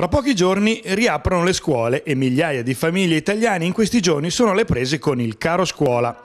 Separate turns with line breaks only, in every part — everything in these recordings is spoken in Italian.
Fra pochi giorni riaprono le scuole e migliaia di famiglie italiane in questi giorni sono alle prese con il caro scuola.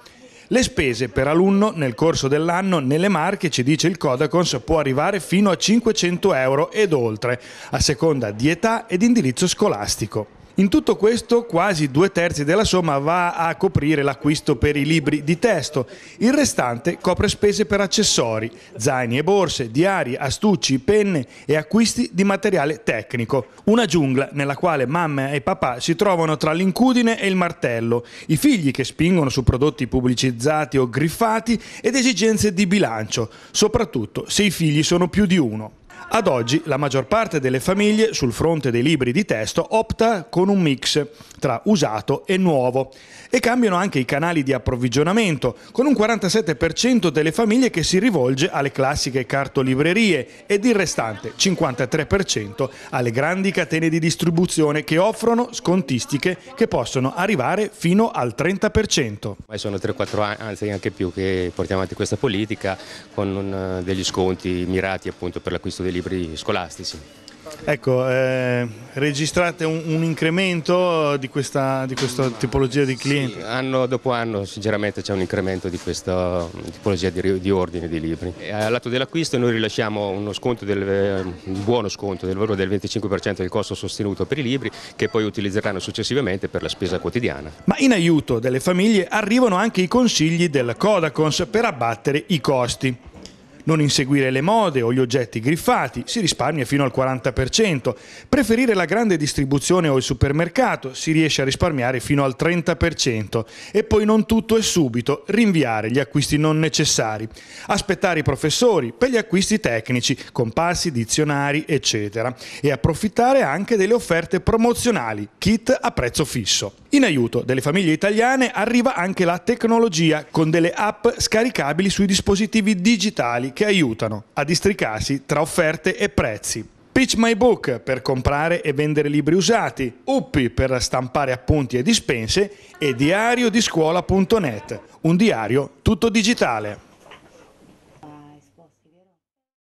Le spese per alunno nel corso dell'anno nelle Marche, ci dice il Codacons, può arrivare fino a 500 euro ed oltre, a seconda di età ed indirizzo scolastico. In tutto questo quasi due terzi della somma va a coprire l'acquisto per i libri di testo, il restante copre spese per accessori, zaini e borse, diari, astucci, penne e acquisti di materiale tecnico. Una giungla nella quale mamma e papà si trovano tra l'incudine e il martello, i figli che spingono su prodotti pubblicizzati o griffati ed esigenze di bilancio, soprattutto se i figli sono più di uno. Ad oggi la maggior parte delle famiglie sul fronte dei libri di testo opta con un mix tra usato e nuovo e cambiano anche i canali di approvvigionamento, con un 47% delle famiglie che si rivolge alle classiche cartolibrerie ed il restante 53% alle grandi catene di distribuzione che offrono scontistiche che possono arrivare fino al 30%.
Ma sono 3-4 anni, anzi anche più, che portiamo avanti questa politica con eh, degli sconti mirati appunto per l'acquisto dei libri scolastici.
Ecco, eh, registrate un, un incremento di questa, di questa, tipologia di clienti?
Sì, anno dopo anno sinceramente c'è un incremento di questa tipologia di, di ordine di libri. al lato dell'acquisto noi rilasciamo uno sconto del, un buono sconto del valore del 25% del costo sostenuto per i libri che poi utilizzeranno successivamente per la spesa quotidiana.
Ma in aiuto delle famiglie arrivano anche i consigli del Codacons per abbattere i costi non inseguire le mode o gli oggetti griffati, si risparmia fino al 40%, preferire la grande distribuzione o il supermercato, si riesce a risparmiare fino al 30% e poi non tutto è subito, rinviare gli acquisti non necessari, aspettare i professori per gli acquisti tecnici, comparsi, dizionari, eccetera, e approfittare anche delle offerte promozionali, kit a prezzo fisso. In aiuto delle famiglie italiane arriva anche la tecnologia con delle app scaricabili sui dispositivi digitali che aiutano a districarsi tra offerte e prezzi. Pitch My Book per comprare e vendere libri usati, Uppi per stampare appunti e dispense e diariodiscuola.net, un diario tutto digitale.